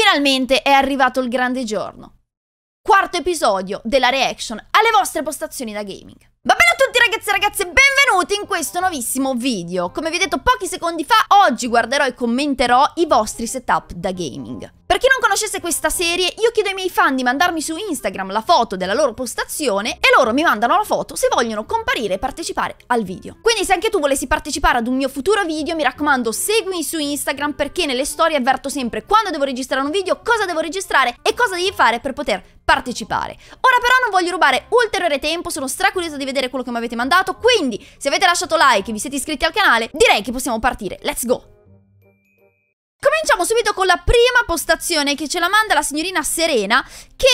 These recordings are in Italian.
Finalmente è arrivato il grande giorno. Quarto episodio della reaction alle vostre postazioni da gaming. Va bene a tutti ragazzi e ragazze, benvenuti in questo nuovissimo video. Come vi ho detto pochi secondi fa, oggi guarderò e commenterò i vostri setup da gaming. Per chi non conoscesse questa serie, io chiedo ai miei fan di mandarmi su Instagram la foto della loro postazione e loro mi mandano la foto se vogliono comparire e partecipare al video. Quindi se anche tu volessi partecipare ad un mio futuro video, mi raccomando seguimi su Instagram perché nelle storie avverto sempre quando devo registrare un video, cosa devo registrare e cosa devi fare per poter partecipare. Ora però non voglio rubare ulteriore tempo, sono stracuriosa di vedere quello che mi avete mandato, quindi se avete lasciato like e vi siete iscritti al canale, direi che possiamo partire. Let's go! Cominciamo subito con la prima postazione che ce la manda la signorina Serena che...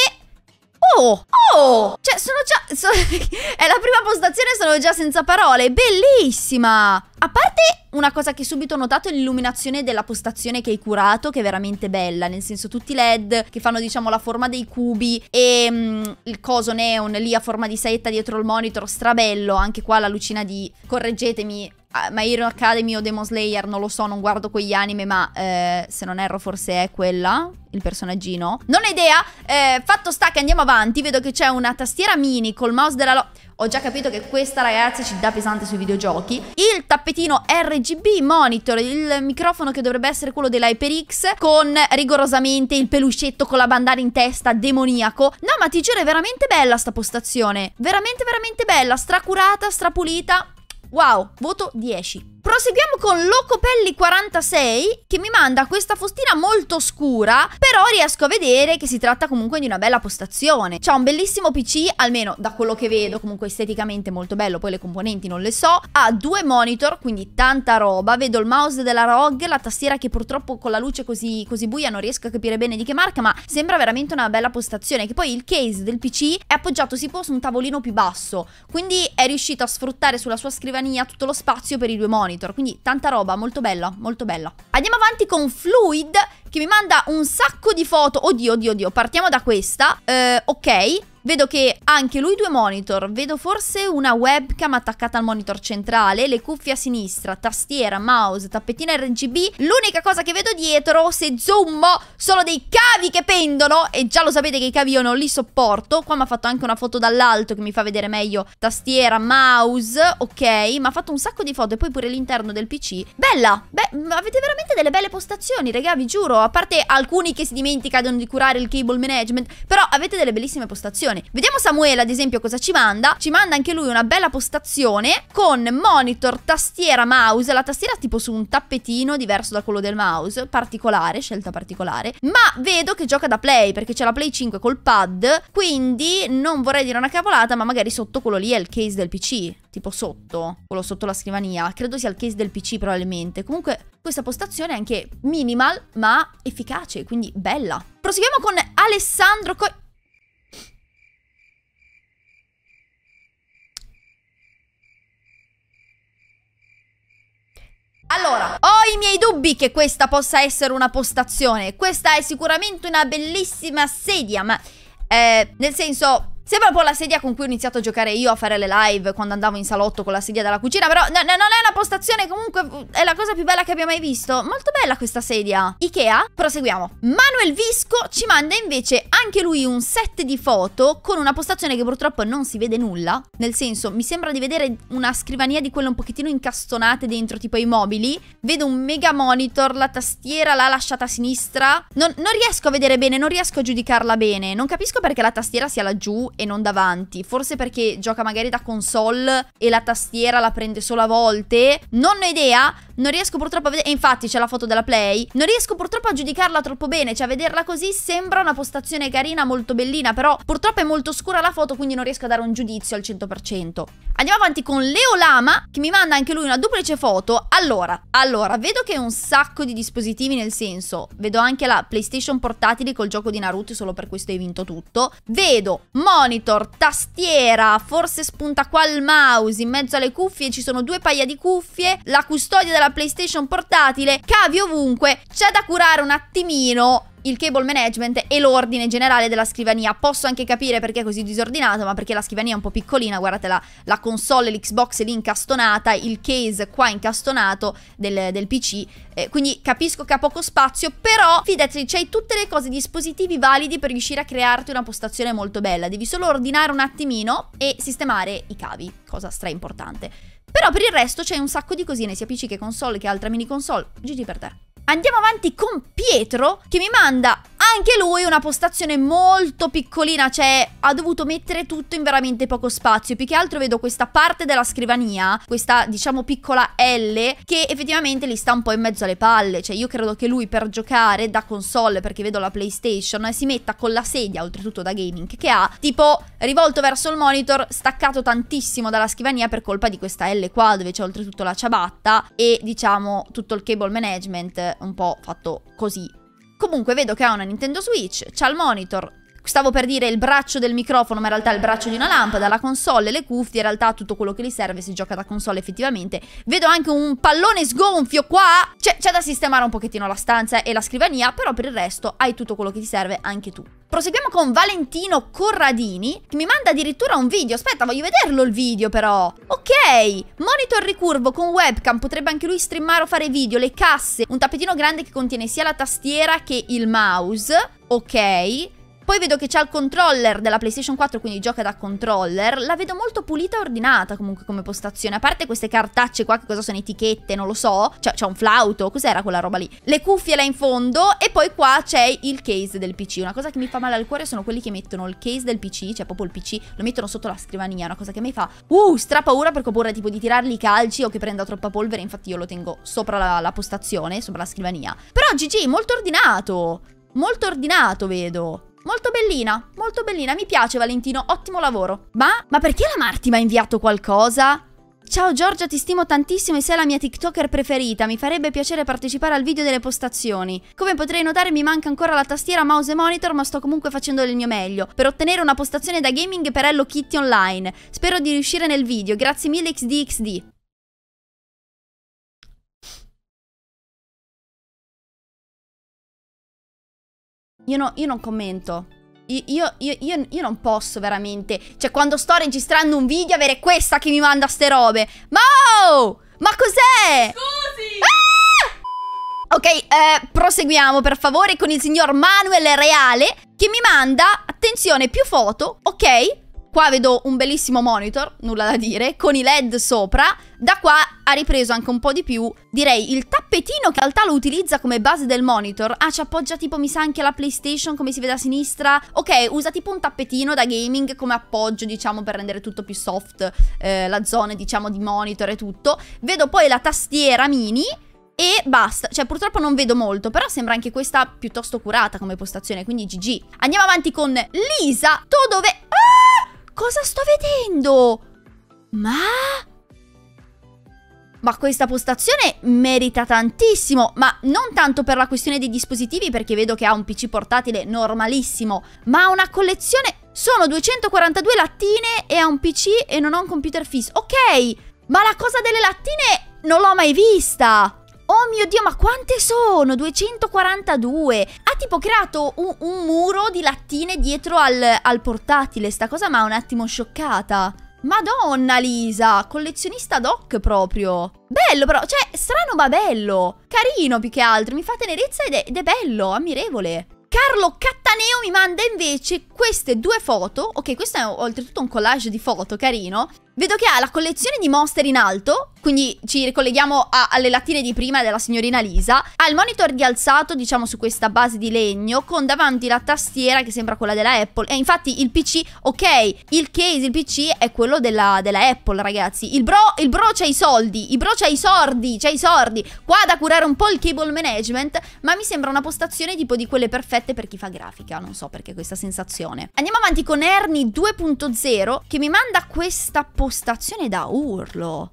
Oh, oh, cioè sono già, so... è la prima postazione, sono già senza parole, bellissima! A parte una cosa che subito ho notato è l'illuminazione della postazione che hai curato, che è veramente bella, nel senso tutti i led che fanno diciamo la forma dei cubi e mh, mm, il coso neon lì a forma di saetta dietro il monitor, strabello, anche qua la lucina di, correggetemi, Ah, My Hero Academy o Demon Slayer, non lo so, non guardo quegli anime, ma eh, se non erro forse è quella, il personaggino. Non ho idea, eh, fatto sta che andiamo avanti, vedo che c'è una tastiera mini col mouse della... Lo ho già capito che questa ragazza ci dà pesante sui videogiochi. Il tappetino RGB monitor, il microfono che dovrebbe essere quello dell'HyperX, con rigorosamente il peluscetto con la bandana in testa, demoniaco. No, ma ti giuro, è veramente bella sta postazione. Veramente, veramente bella, stracurata, strapulita. Wow, voto 10. Proseguiamo con Locopelli46 che mi manda questa fostina molto scura, però riesco a vedere che si tratta comunque di una bella postazione. C'ha un bellissimo PC, almeno da quello che vedo, comunque esteticamente molto bello, poi le componenti non le so. Ha due monitor, quindi tanta roba. Vedo il mouse della ROG, la tastiera che purtroppo con la luce così, così buia non riesco a capire bene di che marca, ma sembra veramente una bella postazione. Che poi il case del PC è appoggiato si può su un tavolino più basso, quindi è riuscito a sfruttare sulla sua scrivania tutto lo spazio per i due monitor monitor. Quindi tanta roba, molto bella, molto bella. Andiamo avanti con Fluid che mi manda un sacco di foto. Oddio, oddio, oddio. Partiamo da questa. Eh, ok. Vedo che anche lui due monitor, vedo forse una webcam attaccata al monitor centrale, le cuffie a sinistra, tastiera, mouse, tappetina RGB. L'unica cosa che vedo dietro, se zoom, sono dei cavi che pendono e già lo sapete che i cavi io non li sopporto. Qua mi ha fatto anche una foto dall'alto che mi fa vedere meglio tastiera, mouse, ok. Mi ha fatto un sacco di foto e poi pure l'interno del PC. Bella, beh, avete veramente delle belle postazioni, raga, vi giuro a parte alcuni che si dimenticano di curare il cable management, però avete delle bellissime postazioni. Vediamo Samuele, ad esempio, cosa ci manda. Ci manda anche lui una bella postazione con monitor, tastiera, mouse. La tastiera tipo su un tappetino diverso da quello del mouse, particolare, scelta particolare. Ma vedo che gioca da Play, perché c'è la Play 5 col pad, quindi non vorrei dire una cavolata, ma magari sotto quello lì è il case del PC tipo sotto, quello sotto la scrivania. Credo sia il case del PC probabilmente. Comunque questa postazione è anche minimal ma efficace, quindi bella. Proseguiamo con Alessandro Co Allora, ho i miei dubbi che questa possa essere una postazione. Questa è sicuramente una bellissima sedia, ma eh, nel senso Sembra un po' la sedia con cui ho iniziato a giocare io a fare le live quando andavo in salotto con la sedia della cucina, però no, non è una postazione, comunque è la cosa più bella che abbia mai visto. Molto bella questa sedia. Ikea, proseguiamo. Manuel Visco ci manda invece anche lui un set di foto con una postazione che purtroppo non si vede nulla, nel senso mi sembra di vedere una scrivania di quelle un pochettino incastonate dentro tipo i mobili, vedo un mega monitor, la tastiera l'ha lasciata a sinistra, non, non riesco a vedere bene, non riesco a giudicarla bene, non capisco perché la tastiera sia laggiù e non davanti. Forse perché gioca magari da console e la tastiera la prende solo a volte. Non ho idea, non riesco purtroppo a vedere... E infatti c'è la foto della Play. Non riesco purtroppo a giudicarla troppo bene. Cioè, a vederla così sembra una postazione carina, molto bellina. Però purtroppo è molto scura la foto, quindi non riesco a dare un giudizio al 100%. Andiamo avanti con Leo Lama, che mi manda anche lui una duplice foto. Allora, allora, vedo che è un sacco di dispositivi, nel senso, vedo anche la PlayStation portatile col gioco di Naruto, solo per questo hai vinto tutto. Vedo monitor, tastiera, forse spunta qua il mouse, in mezzo alle cuffie ci sono due paia di cuffie, la custodia della la PlayStation portatile, cavi ovunque, c'è da curare un attimino il cable management e l'ordine generale della scrivania. Posso anche capire perché è così disordinato, ma perché la scrivania è un po' piccolina, guardate la, la console, l'Xbox lì incastonata, il case qua incastonato del, del PC, eh, quindi capisco che ha poco spazio, però fidati, c'hai tutte le cose, dispositivi validi per riuscire a crearti una postazione molto bella, devi solo ordinare un attimino e sistemare i cavi, cosa stra importante. Però per il resto c'è un sacco di cosine, sia PC che console che altra mini console. GG per te. Andiamo avanti con Pietro che mi manda anche lui una postazione molto piccolina, cioè ha dovuto mettere tutto in veramente poco spazio. Più che altro vedo questa parte della scrivania, questa diciamo piccola L, che effettivamente gli sta un po' in mezzo alle palle. Cioè io credo che lui per giocare da console, perché vedo la PlayStation, eh, si metta con la sedia, oltretutto da gaming, che ha tipo rivolto verso il monitor, staccato tantissimo dalla scrivania per colpa di questa L qua, dove c'è oltretutto la ciabatta e diciamo tutto il cable management un po' fatto così Comunque vedo che ha una Nintendo Switch, c'ha il monitor, stavo per dire il braccio del microfono, ma in realtà è il braccio di una lampada, la console, le cuffie, in realtà tutto quello che gli serve si gioca da console effettivamente. Vedo anche un pallone sgonfio qua, c'è, da sistemare un pochettino la stanza e la scrivania, però per il resto hai tutto quello che ti serve anche tu. Proseguiamo con Valentino Corradini, che mi manda addirittura un video, aspetta voglio vederlo il video però. Ok, monitor ricurvo con webcam, potrebbe anche lui streamare o fare video, le casse, un tappetino grande che contiene sia la tastiera che il mouse. Ok, poi vedo che c'ha il controller della PlayStation 4, quindi gioca da controller. La vedo molto pulita e ordinata comunque come postazione. A parte queste cartacce qua, che cosa sono etichette, non lo so. C'è un flauto, cos'era quella roba lì? Le cuffie là in fondo e poi qua c'è il case del PC. Una cosa che mi fa male al cuore sono quelli che mettono il case del PC, cioè proprio il PC, lo mettono sotto la scrivania. Una cosa che mi fa, uh, stra paura perché ho paura tipo di tirarli i calci o che prenda troppa polvere. Infatti io lo tengo sopra la, la postazione, sopra la scrivania. Però GG, molto ordinato. Molto ordinato, vedo. Molto bellina, molto bellina, mi piace Valentino, ottimo lavoro. Ma, ma perché la Marti mi ha inviato qualcosa? Ciao Giorgia, ti stimo tantissimo e sei la mia TikToker preferita. Mi farebbe piacere partecipare al video delle postazioni. Come potrei notare, mi manca ancora la tastiera, mouse e monitor, ma sto comunque facendo del mio meglio per ottenere una postazione da gaming per Hello Kitty online. Spero di riuscire nel video. Grazie mille XDXD. Io, no, io non commento. Io, io, io, io, non posso veramente. Cioè, quando sto registrando un video, avere questa che mi manda ste robe. Ma oh! Ma cos'è? Scusi! Ah! Ok, eh, proseguiamo per favore con il signor Manuel Reale che mi manda, attenzione, più foto, ok? Qua vedo un bellissimo monitor, nulla da dire, con i led sopra. Da qua ha ripreso anche un po' di più, direi, il tappetino che in realtà lo utilizza come base del monitor. Ah, ci appoggia tipo, mi sa, anche la PlayStation, come si vede a sinistra. Ok, usa tipo un tappetino da gaming come appoggio, diciamo, per rendere tutto più soft, eh, la zona, diciamo, di monitor e tutto. Vedo poi la tastiera mini, e basta, cioè purtroppo non vedo molto, però sembra anche questa piuttosto curata come postazione, quindi GG. Andiamo avanti con Lisa Todove Cosa sto vedendo? Ma... Ma questa postazione merita tantissimo, ma non tanto per la questione dei dispositivi perché vedo che ha un PC portatile normalissimo, ma ha una collezione... Sono 242 lattine e ha un PC e non ho un computer fisso. Ok, ma la cosa delle lattine non l'ho mai vista! Oh mio Dio, ma quante sono? 242. Ha tipo creato un, un muro di lattine dietro al, al portatile. Sta cosa mi ha un attimo scioccata. Madonna Lisa, collezionista doc proprio. Bello però, cioè strano ma bello. Carino più che altro, mi fa tenerezza ed è, ed è bello, ammirevole. Carlo Cattaneo mi manda invece queste due foto, ok questo è oltretutto un collage di foto carino, Vedo che ha la collezione di monster in alto, quindi ci ricolleghiamo a, alle lattine di prima della signorina Lisa. Ha il monitor rialzato, diciamo, su questa base di legno, con davanti la tastiera che sembra quella della Apple. E infatti il PC, ok, il case, il PC è quello della, della Apple, ragazzi. Il bro, il bro c'ha i soldi, il bro c'ha i sordi, c'ha i sordi. Qua da curare un po' il cable management, ma mi sembra una postazione tipo di quelle perfette per chi fa grafica. Non so perché questa sensazione. Andiamo avanti con Ernie 2.0, che mi manda questa postazione postazione da urlo.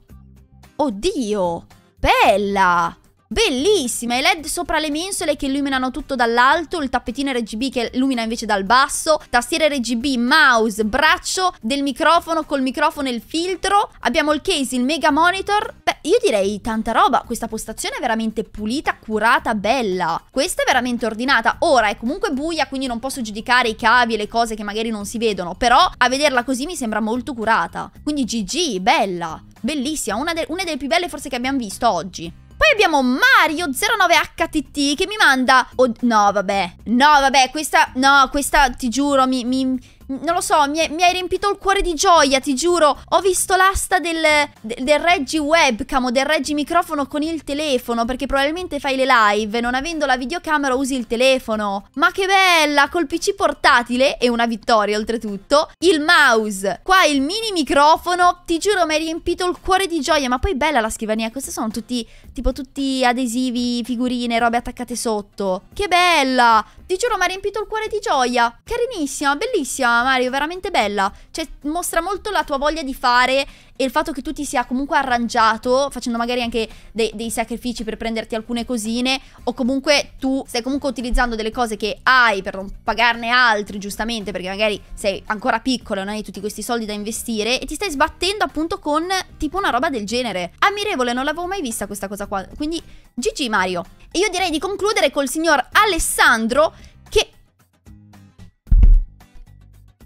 Oddio, bella! Bellissima, i led sopra le mensole che illuminano tutto dall'alto, il tappetino RGB che illumina invece dal basso, tastiera RGB, mouse, braccio del microfono col microfono e il filtro, abbiamo il case, il mega monitor, io direi tanta roba. Questa postazione è veramente pulita, curata, bella. Questa è veramente ordinata. Ora è comunque buia, quindi non posso giudicare i cavi e le cose che magari non si vedono. Però a vederla così mi sembra molto curata. Quindi GG, bella. Bellissima, una, de una delle più belle forse che abbiamo visto oggi. Poi abbiamo Mario09HTT che mi manda... Oh, no, vabbè. No, vabbè, questa... No, questa, ti giuro, mi... mi non lo so, mi, è, mi, hai riempito il cuore di gioia, ti giuro. Ho visto l'asta del, del, del Reggi webcam o del Reggi microfono con il telefono, perché probabilmente fai le live, non avendo la videocamera usi il telefono. Ma che bella, col PC portatile, e una vittoria oltretutto, il mouse. Qua il mini microfono, ti giuro mi hai riempito il cuore di gioia, ma poi bella la scrivania, queste sono tutti, tipo tutti adesivi, figurine, robe attaccate sotto. Che bella! Ti giuro, mi ha riempito il cuore di gioia. Carinissima, bellissima, Mario, veramente bella. Cioè, mostra molto la tua voglia di fare e il fatto che tu ti sia comunque arrangiato, facendo magari anche dei, dei sacrifici per prenderti alcune cosine, o comunque tu stai comunque utilizzando delle cose che hai per non pagarne altri, giustamente, perché magari sei ancora piccolo e non hai tutti questi soldi da investire, e ti stai sbattendo appunto con tipo una roba del genere. Ammirevole, non l'avevo mai vista questa cosa qua. Quindi, GG Mario. E io direi di concludere col signor Alessandro che...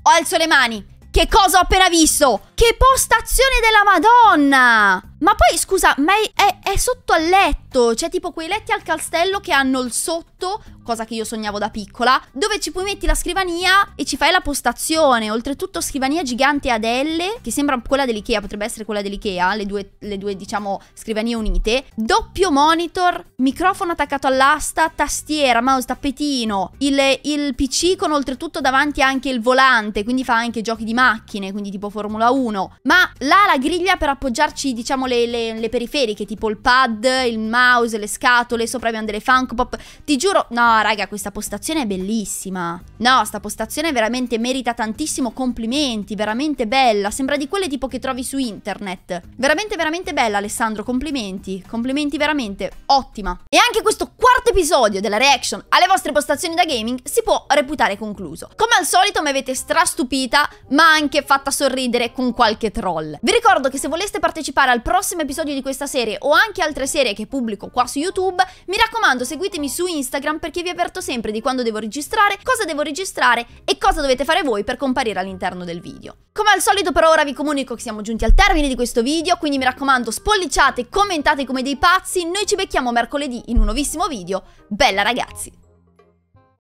ho Alzo le mani! Che cosa ho appena visto? Che postazione della madonna! Ma poi, scusa, ma è, è, è, sotto al letto, cioè tipo quei letti al castello che hanno il sotto, cosa che io sognavo da piccola, dove ci puoi metti la scrivania e ci fai la postazione. Oltretutto scrivania gigante ad L, che sembra quella dell'Ikea, potrebbe essere quella dell'Ikea, le due, le due diciamo scrivanie unite. Doppio monitor, microfono attaccato all'asta, tastiera, mouse, tappetino, il, il PC con oltretutto davanti anche il volante, quindi fa anche giochi di macchine, quindi tipo Formula 1. Ma là la griglia per appoggiarci, diciamo, abbiamo le, le, le, periferiche, tipo il pad, il mouse, le scatole, sopra abbiamo delle funk Pop. Ti giuro, no raga, questa postazione è bellissima. No, sta postazione veramente merita tantissimo complimenti, veramente bella. Sembra di quelle tipo che trovi su internet. Veramente, veramente bella Alessandro, complimenti. Complimenti veramente, ottima. E anche questo quarto episodio della reaction alle vostre postazioni da gaming si può reputare concluso. Come al solito mi avete strastupita, ma anche fatta sorridere con qualche troll. Vi ricordo che se voleste partecipare al prossimo prossimo episodio di questa serie o anche altre serie che pubblico qua su YouTube, mi raccomando seguitemi su Instagram perché vi avverto sempre di quando devo registrare, cosa devo registrare e cosa dovete fare voi per comparire all'interno del video. Come al solito per ora vi comunico che siamo giunti al termine di questo video, quindi mi raccomando spolliciate, commentate come dei pazzi, noi ci becchiamo mercoledì in un nuovissimo video, bella ragazzi!